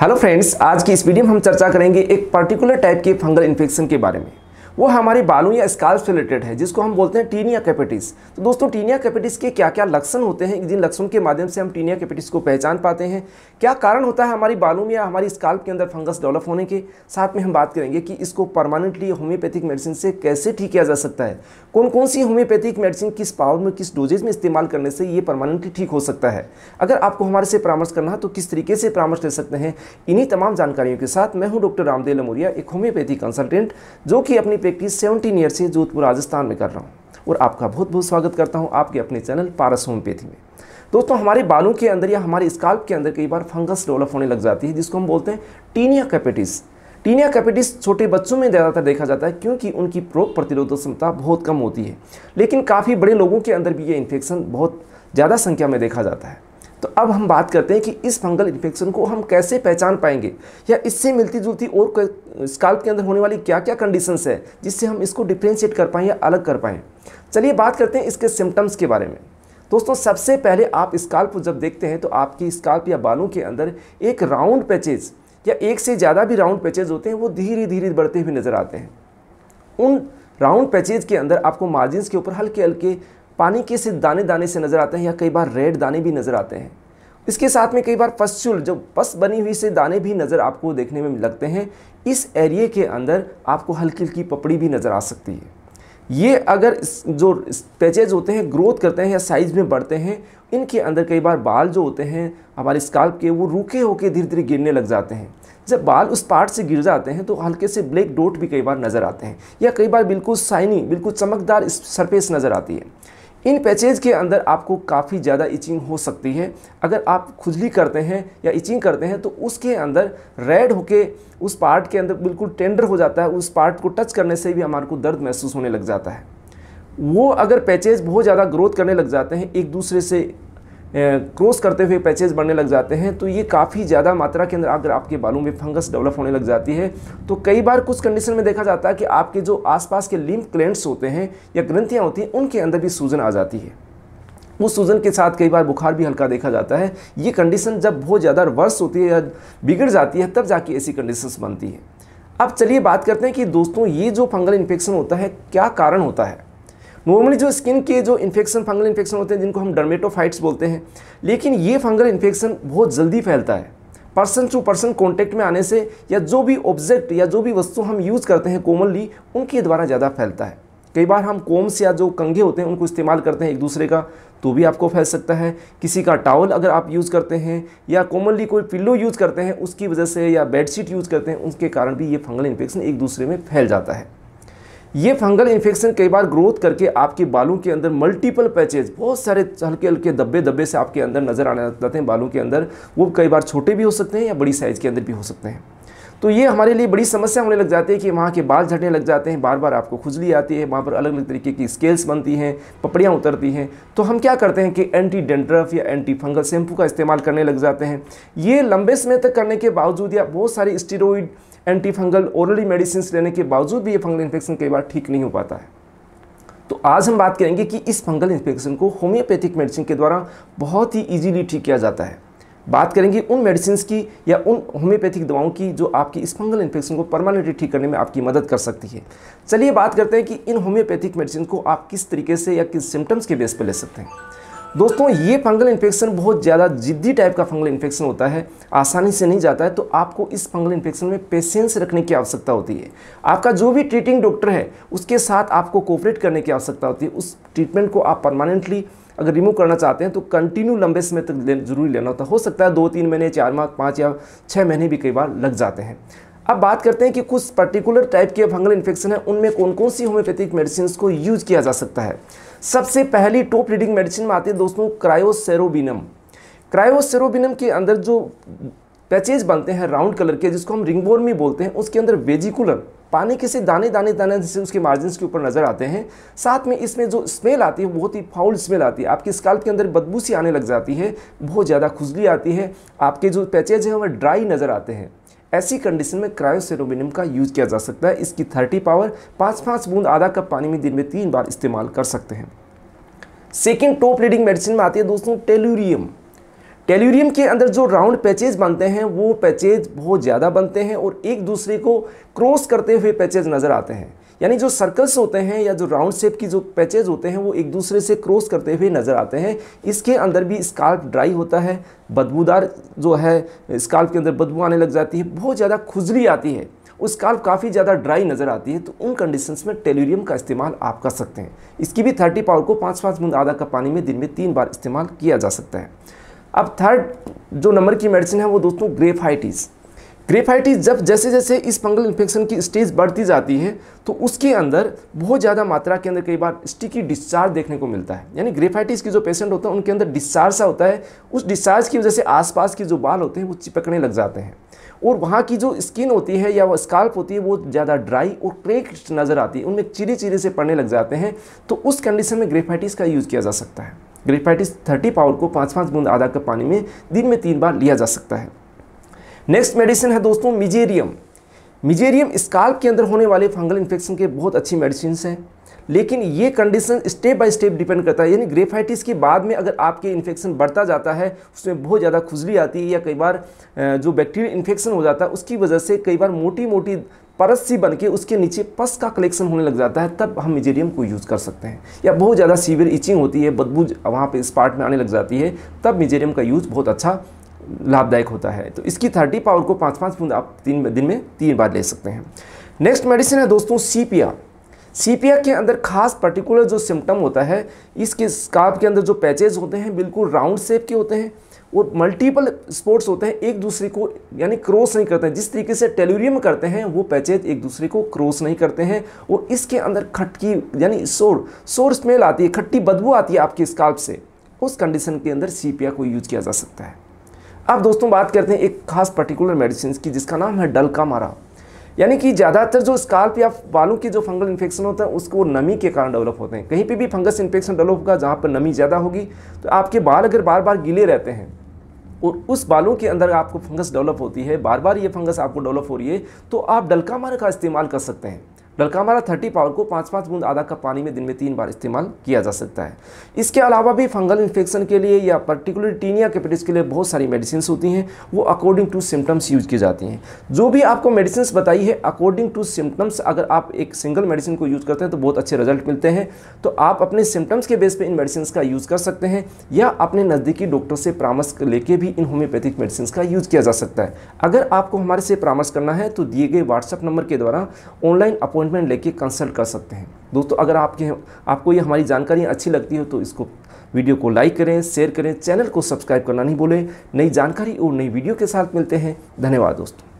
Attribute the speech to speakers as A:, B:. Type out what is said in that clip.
A: hello friends आज की इस वीडियो में हम चर्चा करेंगे एक पर्टिकुलर टाइप के फंगल इन्फेक्शन के बारे में वो हमारे बालों या स्काल्प से रिलेटेड है जिसको हम बोलते हैं टीनिया कैपेटिस तो दोस्तों टीनिया कैपेटिस के क्या क्या लक्षण होते हैं जिन लक्षणों के माध्यम से हम टीनिया कैपेटिस को पहचान पाते हैं क्या कारण होता है हमारी बालों या हमारी स्काल्प के अंदर फंगस डेवलप होने के साथ में हम बात करेंगे कि इसको परमानेंटली होम्योपैथिक मेडिसिन से कैसे ठीक किया जा सकता है कौन कौन सी होम्योपैथिक मेडिसिन किस पावर में किस डोजेज में इस्तेमाल करने से ये परमानेंटली ठीक हो सकता है अगर आपको हमारे से परामर्श करना है तो किस तरीके से परामर्श ले सकते हैं इन्हीं तमाम जानकारियों के साथ मैं हूँ डॉक्टर रामदेव लमोरिया एक होम्योपैथी कंसल्टेंट जो कि अपनी व्यक्ति सेवनटीन ईयर से जोधपुर राजस्थान में कर रहा हूँ और आपका बहुत बहुत स्वागत करता हूँ आपके अपने चैनल पारस होम्योपैथी में दोस्तों हमारे बालों के अंदर या हमारे स्काल्प के अंदर कई बार फंगस डेवलप होने लग जाती है जिसको हम बोलते हैं टीनिया कैपेटिस टीनिया कैपेटिस छोटे बच्चों में ज़्यादातर देखा जाता है क्योंकि उनकी रोग प्रतिरोधक क्षमता बहुत कम होती है लेकिन काफ़ी बड़े लोगों के अंदर भी ये इन्फेक्शन बहुत ज़्यादा संख्या में देखा जाता है तो अब हम बात करते हैं कि इस फंगल इन्फेक्शन को हम कैसे पहचान पाएंगे या इससे मिलती जुलती और स्काल्प के अंदर होने वाली क्या क्या कंडीशंस है जिससे हम इसको डिफ्रेंशिएट कर पाएँ या अलग कर पाएँ चलिए बात करते हैं इसके सिम्टम्स के बारे में दोस्तों सबसे पहले आप स्काल्प जब देखते हैं तो आपकी स्काल्प या बालों के अंदर एक राउंड पैचेज या एक से ज़्यादा भी राउंड पैचेज होते हैं वो धीरे धीरे बढ़ते हुए नज़र आते हैं उन राउंड पैचेज के अंदर आपको मार्जिन के ऊपर हल्के हल्के पानी के सिर्फ दाने दाने से नज़र आते हैं या कई बार रेड दाने भी नज़र आते हैं इसके साथ में कई बार पस्चुल जो पस बनी हुई से दाने भी नज़र आपको देखने में लगते हैं इस एरिए के अंदर आपको हल्की हल्की पपड़ी भी नज़र आ सकती है ये अगर जो पैचेज होते हैं ग्रोथ करते हैं या साइज में बढ़ते हैं इनके अंदर कई बार बाल जो होते हैं हमारे स्काल्प के वो रूखे होकर धीरे धीरे गिरने लग जाते हैं जब बाल उस पार्ट से गिर जाते हैं तो हल्के से ब्लैक डोट भी कई बार नज़र आते हैं या कई बार बिल्कुल साइनी बिल्कुल चमकदार सरफेस नज़र आती है इन पैचेज के अंदर आपको काफ़ी ज़्यादा इचिंग हो सकती है अगर आप खुजली करते हैं या इचिंग करते हैं तो उसके अंदर रेड होके उस पार्ट के अंदर बिल्कुल टेंडर हो जाता है उस पार्ट को टच करने से भी हमारे को दर्द महसूस होने लग जाता है वो अगर पैचेज बहुत ज़्यादा ग्रोथ करने लग जाते हैं एक दूसरे से क्रॉस करते हुए पैचेज बढ़ने लग जाते हैं तो ये काफ़ी ज़्यादा मात्रा के अंदर अगर आपके बालों में फंगस डेवलप होने लग जाती है तो कई बार कुछ कंडीशन में देखा जाता है कि आपके जो आसपास के लिम्फ क्लेंट्स होते हैं या ग्रंथियाँ होती हैं उनके अंदर भी सूजन आ जाती है उस सूजन के साथ कई बार बुखार भी हल्का देखा जाता है ये कंडीशन जब बहुत ज़्यादा वर्स होती है या बिगड़ जाती है तब जाके ऐसी कंडीशंस बनती है अब चलिए बात करते हैं कि दोस्तों ये जो फंगल इन्फेक्शन होता है क्या कारण होता है नॉर्मली जो स्किन के जो इन्फेक्शन फंगल इन्फेक्शन होते हैं जिनको हम डर्मेटोफाइट्स बोलते हैं लेकिन ये फंगल इन्फेक्शन बहुत जल्दी फैलता है पर्सन टू पर्सन कॉन्टेक्ट में आने से या जो भी ऑब्जेक्ट या जो भी वस्तु हम यूज़ करते हैं कॉमनली उनके द्वारा ज़्यादा फैलता है कई बार हम कोम्स या जो कंघे होते हैं उनको इस्तेमाल करते हैं एक दूसरे का तो भी आपको फैल सकता है किसी का टावल अगर आप यूज़ करते हैं या कॉमनली कोई पिल्लो यूज़ करते हैं उसकी वजह से या बेडशीट यूज़ करते हैं उसके कारण भी ये फंगल इन्फेक्शन एक दूसरे में फैल जाता है ये फंगल इन्फेक्शन कई बार ग्रोथ करके आपके बालों के अंदर मल्टीपल पैचेज बहुत सारे हल्के हल्के दब्बे दब्बे से आपके अंदर नज़र आने जाते हैं बालों के अंदर वो कई बार छोटे भी हो सकते हैं या बड़ी साइज़ के अंदर भी हो सकते हैं तो ये हमारे लिए बड़ी समस्या होने लग जाती है कि वहाँ के बाल झटने लग जाते हैं बार बार आपको खुजली आती है वहाँ पर अलग अलग तरीके की स्केल्स बनती हैं पपड़ियाँ उतरती हैं तो हम क्या करते हैं कि एंटी डेंड्रफ या एंटी फंगल शैम्पू का इस्तेमाल करने लग जाते हैं ये लंबे समय तक करने के बावजूद या बहुत सारे steroid anti fungal orally medicine लेने के बावजूद भी ये फंगल इन्फेक्शन कई बार ठीक नहीं हो पाता है तो आज हम बात करेंगे कि इस फंगल इन्फेक्शन को होम्योपैथिक मेडिसिन के द्वारा बहुत ही इजीली ठीक किया जाता है बात करेंगे उन मेडिसिन की या उन होम्योपैथिक दवाओं की जो आपकी स्पंगल इन्फेक्शन को परमानेंटली ठीक करने में आपकी मदद कर सकती है चलिए बात करते हैं कि इन होम्योपैथिक मेडिसिन को आप किस तरीके से या किस सिम्टम्स के बेस पर ले सकते हैं दोस्तों ये फंगल इन्फेक्शन बहुत ज़्यादा जिद्दी टाइप का फंगल इन्फेक्शन होता है आसानी से नहीं जाता है तो आपको इस फंगल इन्फेक्शन में पेशेंस रखने की आवश्यकता होती है आपका जो भी ट्रीटिंग डॉक्टर है उसके साथ आपको कोऑपरेट करने की आवश्यकता होती है उस ट्रीटमेंट को आप परमानेंटली अगर रिमूव करना चाहते हैं तो कंटिन्यू लंबे समय तक ले, जरूरी लेना होता हो सकता है दो तीन महीने चार माह पाँच या छः महीने भी कई बार लग जाते हैं अब बात करते हैं कि कुछ पर्टिकुलर टाइप के फंगल इन्फेक्शन है उनमें कौन कौन सी होम्योपैथिक मेडिसिन को यूज किया जा सकता है सबसे पहली टॉप रीडिंग मेडिसिन में आती है दोस्तों क्रायोसेरोबिनम क्रायोसेरोबिनम के अंदर जो पैचेज बनते हैं राउंड कलर के जिसको हम रिंगबोन भी बोलते हैं उसके अंदर वेजिकुलर पानी के से दाने दाने दाने जैसे उसके मार्जिन के ऊपर नज़र आते हैं साथ में इसमें जो स्मेल आती है बहुत ही फाउल स्मेल आती है आपके स्काल्प के अंदर बदबू सी आने लग जाती है बहुत ज़्यादा खुजली आती है आपके जो पैचेज हैं वह ड्राई नज़र आते हैं ऐसी कंडीशन में क्रायोसेरोमिनियम का यूज किया जा सकता है इसकी थर्टी पावर पाँच पाँच बूंद आधा कप पानी में दिन में तीन बार इस्तेमाल कर सकते हैं सेकेंड टॉप लीडिंग मेडिसिन में आती है दोस्तों टेलूरियम टेल्यूरियम के अंदर जो राउंड पैचेज बनते हैं वो पैचेज बहुत ज़्यादा बनते हैं और एक दूसरे को क्रॉस करते हुए पैचेज नज़र आते हैं यानी जो सर्कल्स होते हैं या जो राउंड शेप की जो पैचेज होते हैं वो एक दूसरे से क्रॉस करते हुए नज़र आते हैं इसके अंदर भी स्कार्प ड्राई होता है बदबूदार जो है स्कार्प के अंदर बदबू आने लग जाती है बहुत ज़्यादा खुजली आती है उस स्काल्प काफ़ी ज़्यादा ड्राई नज़र आती है तो उन कंडीशंस में टेलीरियम का इस्तेमाल आप कर सकते हैं इसकी भी थर्टी पावर को पाँच पाँच बूंद आधा कप पानी में दिन में तीन बार इस्तेमाल किया जा सकता है अब थर्ड जो नंबर की मेडिसिन है वो दोस्तों ग्रेफाइटिस ग्रेफाइटिस जब जैसे जैसे इस फंगल इन्फेक्शन की स्टेज बढ़ती जाती है तो उसके अंदर बहुत ज़्यादा मात्रा के अंदर कई बार स्टिकी डिस्चार्ज देखने को मिलता है यानी ग्रेफाइटिस की जो पेशेंट होता है उनके अंदर डिस्चार्ज सा होता है उस डिस्चार्ज की वजह से आसपास के जो बाल होते हैं वो चिपकने लग जाते हैं और वहाँ की जो स्किन होती है या वो स्काल्प होती है वो ज़्यादा ड्राई और क्रेक नज़र आती है उनमें चिरी चिरी से पड़ने लग जाते हैं तो उस कंडीशन में ग्रेफाइटिस का यूज़ किया जा सकता है ग्रेफाइटिस थर्टी पावर को पाँच पाँच बूंद आधा कप पानी में दिन में तीन बार लिया जा सकता है नेक्स्ट मेडिसिन है दोस्तों मिजेरियम मिजेरियम स्काल्प के अंदर होने वाले फंगल इन्फेक्शन के बहुत अच्छी मेडिसिन हैं लेकिन ये condition step by step depend करता है यानी ग्रेफाइटिस के बाद में अगर आपके इन्फेक्शन बढ़ता जाता है उसमें बहुत ज़्यादा खुजली आती है या कई बार जो बैक्टीरियल इन्फेक्शन हो जाता है उसकी वजह से कई बार मोटी मोटी परस सी बन के उसके नीचे पस का कलेक्शन होने लग जाता है तब हम मिजेरियम को यूज़ कर सकते हैं या बहुत ज़्यादा सीवियर इचिंग होती है बदबू वहाँ पर स्पार्ट में आने लग जाती है तब मिजेरियम का यूज़ बहुत अच्छा लाभदायक होता है तो इसकी थर्टी पावर को पाँच पाँच बूंद आप तीन दिन में तीन बार ले सकते हैं नेक्स्ट मेडिसिन है दोस्तों सीपिया सीपिया के अंदर खास पर्टिकुलर जो सिम्टम होता है इसके स्कार्प के अंदर जो पैचेज होते हैं बिल्कुल राउंड शेप के होते हैं और मल्टीपल स्पोर्ट्स होते हैं एक दूसरे को यानी क्रॉस नहीं करते हैं जिस तरीके से टेलोरियम करते हैं वो पैचेज एक दूसरे को क्रॉस नहीं करते हैं और इसके अंदर खटकी यानी शोर शोर स्मेल आती है खट्टी बदबू आती है आपके स्काल्प से उस कंडीशन के अंदर सीपिया को यूज किया जा सकता है अब दोस्तों बात करते हैं एक खास पर्टिकुलर मेडिसिन की जिसका नाम है डलका मारा यानी कि ज़्यादातर जो स्काल्प या बालों के जो फंगल इन्फेक्शन होता है उसको नमी के कारण डेवलप होते हैं कहीं पे भी फंगस इन्फेक्शन डेवलप होगा जहाँ पर नमी ज़्यादा होगी तो आपके बाल अगर बार बार गीले रहते हैं और उस बालों के अंदर आपको फंगस डेवलप होती है बार बार ये फंगस आपको डेवलप हो रही है तो आप डलका मार का इस्तेमाल कर सकते हैं डलकामारा थर्टी पावर को पाँच पाँच बूंद आधा कप पानी में दिन में तीन बार इस्तेमाल किया जा सकता है इसके अलावा भी फंगल इन्फेक्शन के लिए या पर्टिकुलर टीनिया कैपिटिस के लिए बहुत सारी मेडिसिन होती हैं वो अकॉर्डिंग टू सिम्टम्स यूज की जाती हैं जो भी आपको मेडिसिन बताई है अकॉर्डिंग टू सिम्टम्स अगर आप एक सिंगल मेडिसिन को यूज़ करते हैं तो बहुत अच्छे रिजल्ट मिलते हैं तो आप अपने सिम्टम्स के बेस पर इन मेडिसिन का यूज़ कर सकते हैं या अपने नज़दीकी डॉक्टर से परामर्श लेके भी इन होम्योपैथिक मेडिसिन का यूज़ किया जा सकता है अगर आपको हमारे से परामर्श करना है तो दिए गए व्हाट्सअप नंबर के द्वारा ऑनलाइन अपॉइंट अपॉइंटमेंट लेके कंसल्ट कर सकते हैं दोस्तों अगर आपके आपको ये हमारी जानकारी अच्छी लगती हो तो इसको वीडियो को लाइक करें शेयर करें चैनल को सब्सक्राइब करना नहीं भूलें नई जानकारी और नई वीडियो के साथ मिलते हैं धन्यवाद दोस्तों